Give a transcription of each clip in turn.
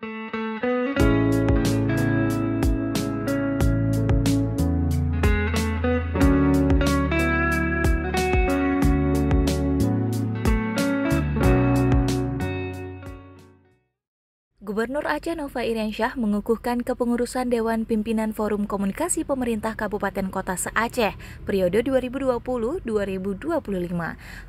Thank you. Gubernur Aceh Nova Iriansyah mengukuhkan kepengurusan Dewan Pimpinan Forum Komunikasi Pemerintah Kabupaten Kota Se-Aceh periode 2020-2025.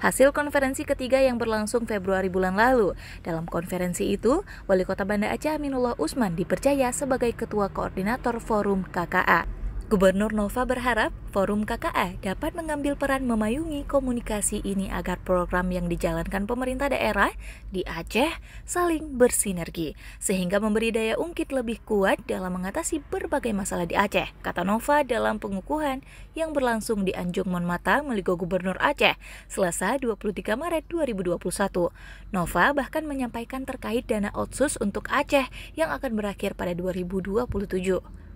Hasil konferensi ketiga yang berlangsung Februari bulan lalu. Dalam konferensi itu, Wali Kota Banda Aceh Aminullah Usman dipercaya sebagai Ketua Koordinator Forum KKA. Gubernur Nova berharap Forum KKA dapat mengambil peran memayungi komunikasi ini agar program yang dijalankan pemerintah daerah di Aceh saling bersinergi, sehingga memberi daya ungkit lebih kuat dalam mengatasi berbagai masalah di Aceh, kata Nova dalam pengukuhan yang berlangsung di Anjung Monmata, Meligo Gubernur Aceh, Selasa 23 Maret 2021. Nova bahkan menyampaikan terkait dana otsus untuk Aceh yang akan berakhir pada 2027.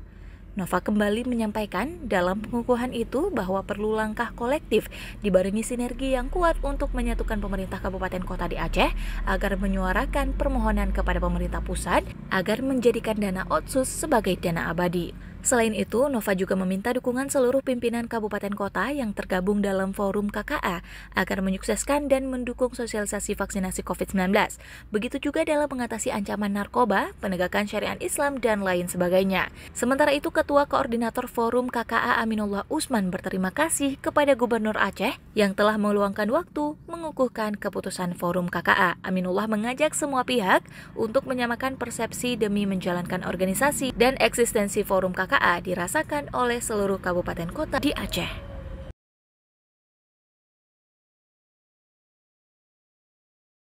Nova kembali menyampaikan dalam pengukuhan itu bahwa perlu langkah kolektif dibarengi sinergi yang kuat untuk menyatukan pemerintah kabupaten kota di Aceh agar menyuarakan permohonan kepada pemerintah pusat agar menjadikan dana otsus sebagai dana abadi. Selain itu, Nova juga meminta dukungan seluruh pimpinan kabupaten kota yang tergabung dalam forum KKA agar menyukseskan dan mendukung sosialisasi vaksinasi COVID-19. Begitu juga dalam mengatasi ancaman narkoba, penegakan syariat Islam, dan lain sebagainya. Sementara itu, Ketua Koordinator Forum KKA Aminullah Usman berterima kasih kepada Gubernur Aceh yang telah meluangkan waktu mengukuhkan keputusan forum KKA. Aminullah mengajak semua pihak untuk menyamakan persepsi demi menjalankan organisasi dan eksistensi forum KKA dirasakan oleh seluruh kabupaten kota di Aceh.